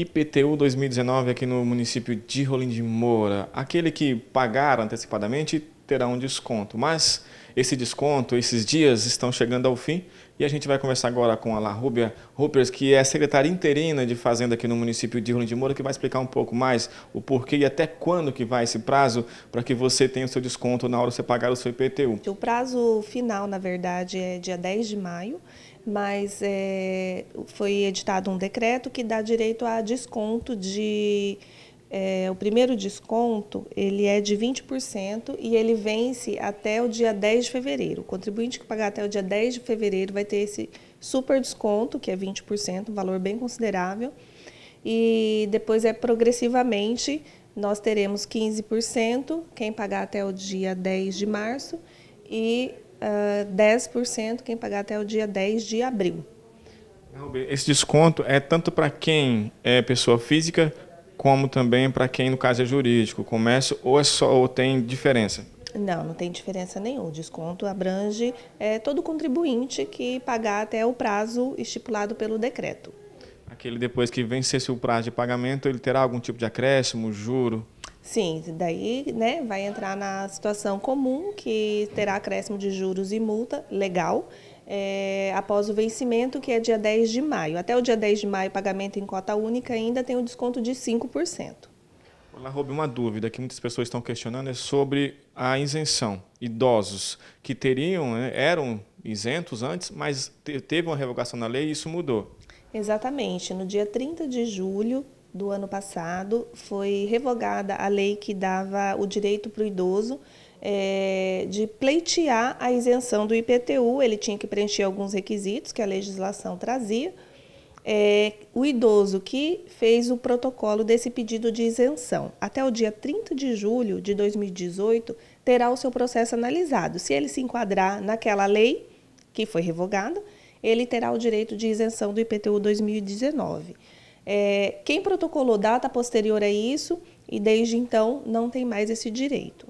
IPTU 2019 aqui no município de Rolim de Moura. Aquele que pagar antecipadamente terá um desconto. Mas esse desconto, esses dias estão chegando ao fim e a gente vai conversar agora com a La Rúbia Ruppers, que é secretária interina de Fazenda aqui no município de Rolim de Moura, que vai explicar um pouco mais o porquê e até quando que vai esse prazo para que você tenha o seu desconto na hora de você pagar o seu IPTU. O prazo final, na verdade, é dia 10 de maio, mas é, foi editado um decreto que dá direito a desconto de é, o primeiro desconto ele é de 20% e ele vence até o dia 10 de fevereiro. O contribuinte que pagar até o dia 10 de fevereiro vai ter esse super desconto, que é 20%, um valor bem considerável. E depois é progressivamente, nós teremos 15%, quem pagar até o dia 10 de março, e uh, ah, 10% quem pagar até o dia 10 de abril. Esse desconto é tanto para quem é pessoa física como também para quem, no caso, é jurídico, comércio, ou, é só, ou tem diferença? Não, não tem diferença nenhuma. O desconto abrange é, todo contribuinte que pagar até o prazo estipulado pelo decreto. Aquele depois que vencesse o prazo de pagamento, ele terá algum tipo de acréscimo, juro? Sim, daí né, vai entrar na situação comum, que terá acréscimo de juros e multa legal é, após o vencimento, que é dia 10 de maio. Até o dia 10 de maio, pagamento em cota única ainda tem o um desconto de 5%. Olá, Rob, uma dúvida que muitas pessoas estão questionando é sobre a isenção. Idosos que teriam, né, eram isentos antes, mas teve uma revogação na lei e isso mudou. Exatamente. No dia 30 de julho, do ano passado foi revogada a lei que dava o direito para o idoso é, de pleitear a isenção do IPTU. Ele tinha que preencher alguns requisitos que a legislação trazia. É, o idoso que fez o protocolo desse pedido de isenção até o dia 30 de julho de 2018 terá o seu processo analisado. Se ele se enquadrar naquela lei que foi revogada, ele terá o direito de isenção do IPTU 2019. É, quem protocolou data posterior a isso e desde então não tem mais esse direito.